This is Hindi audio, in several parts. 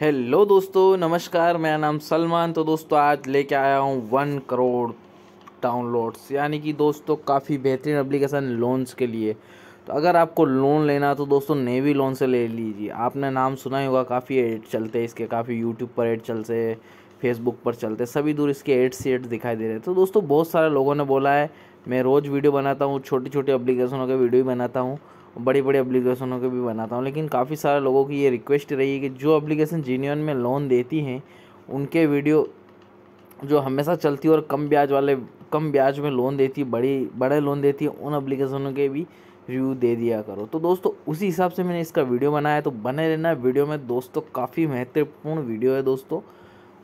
हेलो दोस्तों नमस्कार मेरा नाम सलमान तो दोस्तों आज लेके आया हूँ वन करोड़ डाउनलोड्स यानी कि दोस्तों काफ़ी बेहतरीन एप्लीकेशन लोन्स के लिए तो अगर आपको लोन लेना तो दोस्तों नेवी लोन से ले लीजिए आपने नाम सुना ही होगा काफ़ी एड चलते हैं इसके काफ़ी यूट्यूब पर एड चलते फेसबुक पर चलते सभी दूर इसके एड्स ही एड्स दिखाई दे रहे हैं तो दोस्तों बहुत सारे लोगों ने बोला है मैं रोज़ वीडियो बनाता हूँ छोटी छोटी एप्लीकेशनों के वीडियो भी बनाता हूँ बड़े बड़े अप्लीकेशनों के भी बनाता हूँ लेकिन काफ़ी सारे लोगों की ये रिक्वेस्ट रही है कि जो अप्लीकेशन जीनियन में लोन देती हैं उनके वीडियो जो हमेशा चलती है और कम ब्याज वाले कम ब्याज में लोन देती है बड़ी बड़े लोन देती है उन अप्लीकेशनों के भी रिव्यू दे दिया करो तो दोस्तों उसी हिसाब से मैंने इसका वीडियो बनाया तो बने रहना वीडियो में दोस्तों काफ़ी महत्वपूर्ण वीडियो है दोस्तों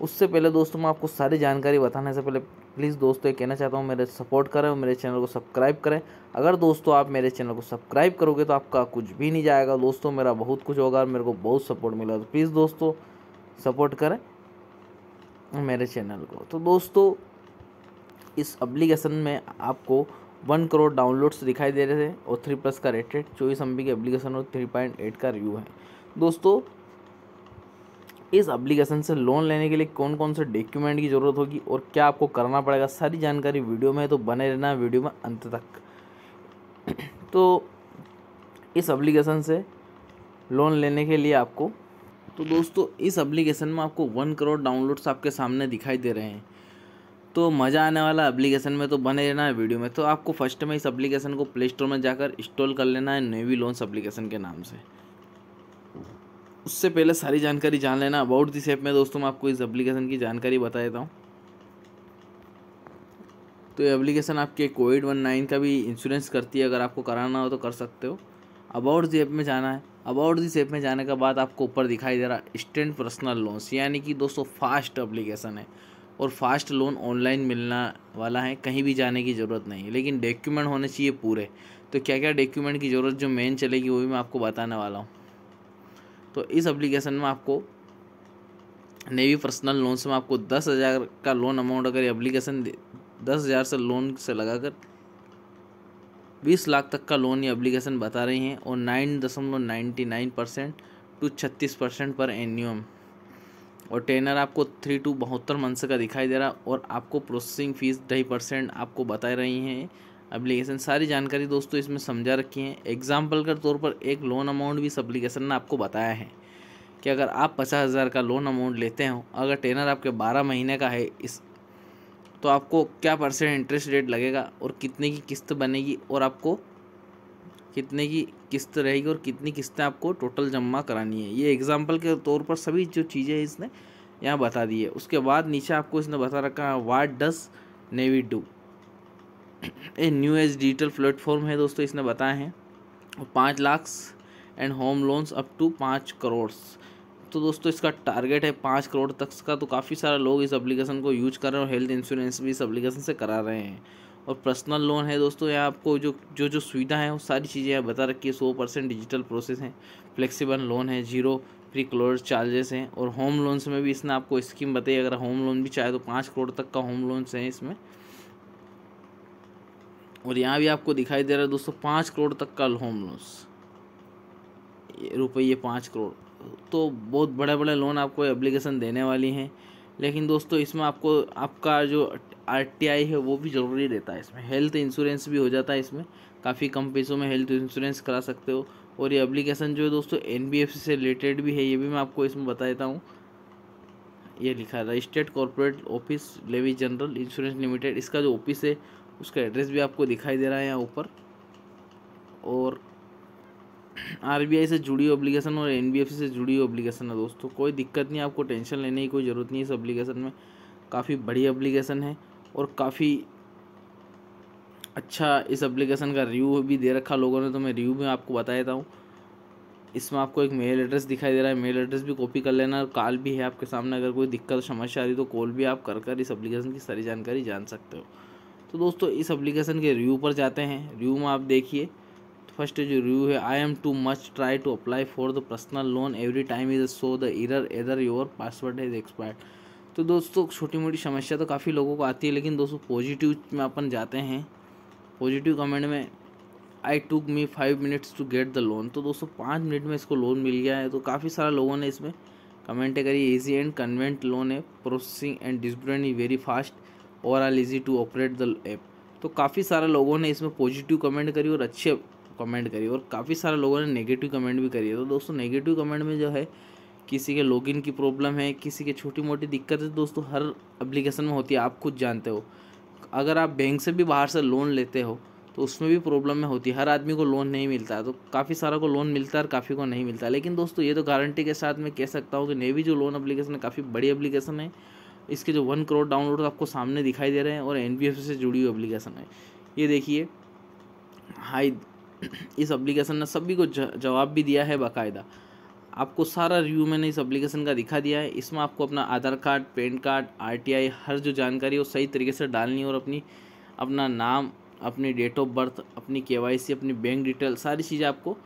उससे पहले दोस्तों मैं आपको सारी जानकारी बताने से पहले प्लीज़ दोस्तों ये कहना चाहता हूँ मेरे सपोर्ट करें और मेरे चैनल को सब्सक्राइब करें अगर दोस्तों आप मेरे चैनल को सब्सक्राइब करोगे तो आपका कुछ भी नहीं जाएगा दोस्तों मेरा बहुत कुछ होगा और मेरे को बहुत सपोर्ट मिला तो प्लीज़ दोस्तों सपोर्ट करें मेरे चैनल को तो दोस्तों इस अप्लीकेशन में आपको वन करोड़ डाउनलोड्स दिखाई दे रहे थे और थ्री प्लस का रेटेड चौबीस एम बी की एप्लीकेशन और थ्री पॉइंट एट का रिव्यू है दोस्तों इस एप्लीकेशन से लोन लेने के लिए कौन कौन से डॉक्यूमेंट की ज़रूरत होगी और क्या आपको करना पड़ेगा सारी जानकारी वीडियो में तो बने रहना वीडियो में अंत तक तो इस अप्लीकेशन से लोन लेने के लिए आपको तो दोस्तों इस एप्लीकेशन में आपको वन करोड़ डाउनलोड्स आपके सामने दिखाई दे रहे हैं तो मज़ा आने वाला एप्लीकेशन में तो बने रहना है वीडियो में तो आपको फर्स्ट में इस एप्लीकेशन को प्ले स्टोर में जाकर इंस्टॉल कर लेना है नेवी लोन्स एप्लीकेशन के नाम से उससे पहले सारी जानकारी जान लेना अबाउट दिस ऐप में दोस्तों मैं आपको इस एप्लीकेशन की जानकारी बता देता हूँ तो ये एप्लीकेशन आपके कोविड वन नाइन का भी इंश्योरेंस करती है अगर आपको कराना हो तो कर सकते हो अबाउट दिस ऐप में जाना है अबाउट दिस ऐप में जाने के बाद आपको ऊपर दिखाई दे रहा इंस्टेंट पर्सनल लोन्स यानी कि दोस्तों फास्ट एप्लीकेशन है और फास्ट लोन ऑनलाइन मिलना वाला है कहीं भी जाने की ज़रूरत नहीं है लेकिन डॉक्यूमेंट होने चाहिए पूरे तो क्या क्या डॉक्यूमेंट की ज़रूरत जो मेन चलेगी वो भी मैं आपको बताने वाला हूँ तो इस एप्लीकेशन में आपको नेवी पर्सनल लोन में आपको दस हज़ार का लोन अमाउंट अगर एप्लीकेशन दस हज़ार से लोन से लगाकर बीस लाख तक का लोन ये एप्लीकेशन बता रही हैं और नाइन दशमलव नाइन्टी नाइन परसेंट टू छत्तीस परसेंट पर एनियम और टेनर आपको थ्री टू बहत्तर मंथ्स का दिखाई दे रहा और आपको प्रोसेसिंग फ़ीस ढाई परसेंट आपको बता रही हैं एप्लीकेशन सारी जानकारी दोस्तों इसमें समझा रखी है एग्जाम्पल के तौर पर एक लोन अमाउंट भी इस अप्लीकेशन ने आपको बताया है कि अगर आप पचास हज़ार का लोन अमाउंट लेते हो अगर टेनर आपके बारह महीने का है इस तो आपको क्या परसेंट इंटरेस्ट रेट लगेगा और कितने की किस्त बनेगी और आपको कितने की किस्त रहेगी और कितनी किस्तें आपको टोटल जमा करानी है ये एग्जाम्पल के तौर पर सभी जो चीज़ें इसने यहाँ बता दी है उसके बाद नीचे आपको इसने बता रखा है what does Navi do a new age digital platform है दोस्तों इसने बताए हैं पाँच lakh and home loans up to पाँच करोड़ तो दोस्तों इसका टारगेट है पाँच करोड़ तक का तो काफ़ी सारा लोग इस एप्लीकेशन को यूज कर रहे हैं और हेल्थ इंश्योरेंस भी इस एप्लीकेशन से करा रहे हैं और पर्सनल लोन है दोस्तों यहाँ आपको जो जो जो सुविधा है वो सारी चीज़ें यहाँ बता रखी है सौ परसेंट डिजिटल प्रोसेस हैं फ्लेक्सिबल लोन है जीरो फ्री क्लोज चार्जेस हैं और होम लोन्स में भी इसने आपको स्कीम बताई अगर होम लोन भी चाहे तो पाँच करोड़ तक का होम लोन्स हैं इसमें और यहाँ भी आपको दिखाई दे रहा है दोस्तों पाँच करोड़ तक का होम लोन्स रुपये पाँच करोड़ तो बहुत बड़े बड़े लोन आपको एप्लीकेशन देने वाली हैं लेकिन दोस्तों इसमें आपको आपका जो आर है वो भी ज़रूरी रहता है इसमें हेल्थ इंश्योरेंस भी हो जाता है इसमें काफ़ी कम पैसों में हेल्थ इंश्योरेंस करा सकते हो और ये एप्लीकेशन जो है दोस्तों एन से रिलेटेड भी है ये भी मैं आपको इसमें बता देता हूँ ये लिखा रहा है स्टेट कॉरपोरेट ऑफिस लेवी जनरल इंश्योरेंस लिमिटेड इसका जो ऑफिस है उसका एड्रेस भी आपको दिखाई दे रहा है यहाँ ऊपर और आरबीआई से जुड़ी ऑब्लिगेशन और एनबीएफसी से जुड़ी ऑब्लिगेशन है दोस्तों कोई दिक्कत नहीं आपको टेंशन लेने की कोई ज़रूरत नहीं इस ऑब्लिगेशन में काफ़ी बड़ी ऑब्लिगेशन है और काफ़ी अच्छा इस एप्लीकेशन का रिव्यू भी दे रखा लोगों ने तो मैं रिव्यू में आपको बता देता हूँ इसमें आपको एक मेल एड्रेस दिखाई दे रहा है मेल एड्रेस भी कॉपी कर लेना और कॉल भी है आपके सामने अगर कोई दिक्कत समस्या आ रही तो कॉल भी आप कर कर इस एप्लीकेशन की सारी जानकारी जान सकते हो तो दोस्तों इस एप्लीकेशन के रिव्यू पर जाते हैं रिव्यू में आप देखिए फर्स्ट जो रिव्यू है I am too much try to apply for the personal loan every time is so the error either your password is expired तो दोस्तों छोटी मोटी समस्या तो काफ़ी लोगों को आती है लेकिन दोस्तों पॉजिटिव में अपन जाते हैं पॉजिटिव कमेंट में I took me five minutes to get the loan तो दोस्तों पाँच मिनट में इसको लोन मिल गया है तो काफ़ी सारा लोगों ने इसमें कमेंटें करी ईजी एंड कन्वेंट लोन है processing and disbursement very fast और are easy to operate the app तो काफ़ी सारे लोगों ने इसमें पॉजिटिव कमेंट करी और अच्छे कमेंट करी और काफ़ी सारे लोगों ने नेगेटिव कमेंट भी करी है तो दोस्तों नेगेटिव कमेंट में जो है किसी के लॉगिन की प्रॉब्लम है किसी के छोटी मोटी दिक्कत है दोस्तों हर एप्लीकेशन में होती है आप खुद जानते हो अगर आप बैंक से भी बाहर से लोन लेते हो तो उसमें भी प्रॉब्लम में होती है हर आदमी को लोन नहीं मिलता तो काफ़ी सारा को लोन मिलता है और काफ़ी को नहीं मिलता लेकिन दोस्तों ये तो गारंटी के साथ मैं कह सकता हूँ कि नेवी जो लोन एप्लीकेशन है काफ़ी बड़ी एप्लीकेशन है इसके जो वन करोड़ डाउनलोड आपको सामने दिखाई दे रहे हैं और एन से जुड़ी हुई अप्लीकेशन है ये देखिए हाई इस अप्लीकेशन ने सभी को जवाब भी दिया है बाकायदा आपको सारा रिव्यू मैंने इस एप्लीकेशन का दिखा दिया है इसमें आपको अपना Aadhaar card PAN card RTI हर जो जानकारी वो सही तरीके से डालनी है और अपनी अपना नाम अपनी डेट ऑफ बर्थ अपनी केवाईसी अपनी बैंक डिटेल सारी चीज़ें आपको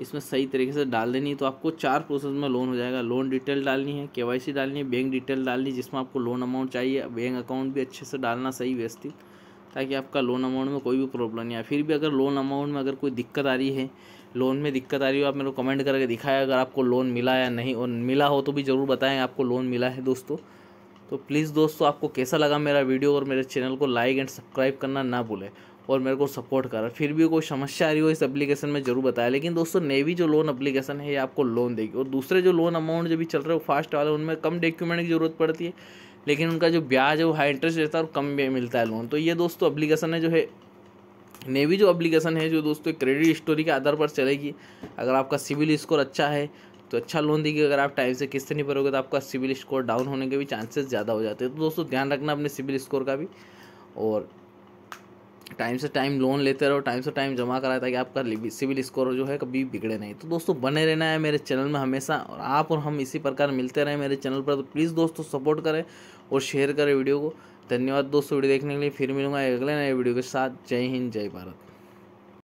इसमें सही तरीके से डाल देनी है तो आपको चार प्रोसेस में लोन हो जाएगा लोन डिटेल डालनी है के डालनी है बैंक डिटेल डालनी है जिसमें आपको लोन अमाउंट चाहिए बैंक अकाउंट भी अच्छे से डालना सही व्यवस्थित ताकि आपका लोन अमाउंट में कोई भी प्रॉब्लम नहीं आए फिर भी अगर लोन अमाउंट में अगर कोई दिक्कत आ रही है लोन में दिक्कत आ रही हो आप मेरे को कमेंट करके दिखाएं अगर आपको लोन मिला या नहीं और मिला हो तो भी ज़रूर बताएं आपको लोन मिला है दोस्तों तो प्लीज़ दोस्तों आपको कैसा लगा मेरा वीडियो और मेरे चैनल को लाइक एंड सब्सक्राइब करना ना भूलें और मेरे को सपोर्ट करा फिर भी कोई समस्या आ रही हो इस एप्लीकेशन में ज़रूर बताया लेकिन दोस्तों नेवी जो लोन एप्लीकेशन है ये आपको लोन देगी और दूसरे जो लोन अमाउंट जो भी चल रहे हो फास्ट वाले उनमें कम डॉक्यूमेंट की ज़रूरत पड़ती है लेकिन उनका जो ब्याज है वो हाई इंटरेस्ट रहता है और कम मिलता है लोन तो ये दोस्तों अप्लीकेशन है जो है नेवी जो अप्लीकेशन है जो दोस्तों क्रेडिट स्टोरी के आधार पर चलेगी अगर आपका सिविल स्कोर अच्छा है तो अच्छा लोन देगी अगर आप टाइम से किस्त नहीं भरोगे तो आपका सिविल स्कोर डाउन होने के भी चांसेस ज़्यादा हो जाते हैं तो दोस्तों ध्यान रखना अपने सिविल स्कोर का भी और टाइम से टाइम लोन लेते रहो टाइम से टाइम जमा कराए ताकि आपका सिविल स्कोर जो है कभी बिगड़े नहीं तो दोस्तों बने रहना है मेरे चैनल में हमेशा और आप और हम इसी प्रकार मिलते रहें मेरे चैनल पर तो प्लीज़ दोस्तों सपोर्ट करें और शेयर करें वीडियो को धन्यवाद दोस्तों वीडियो देखने के लिए फिर मिलूंगा अगले नए वीडियो के साथ जय हिंद जय भारत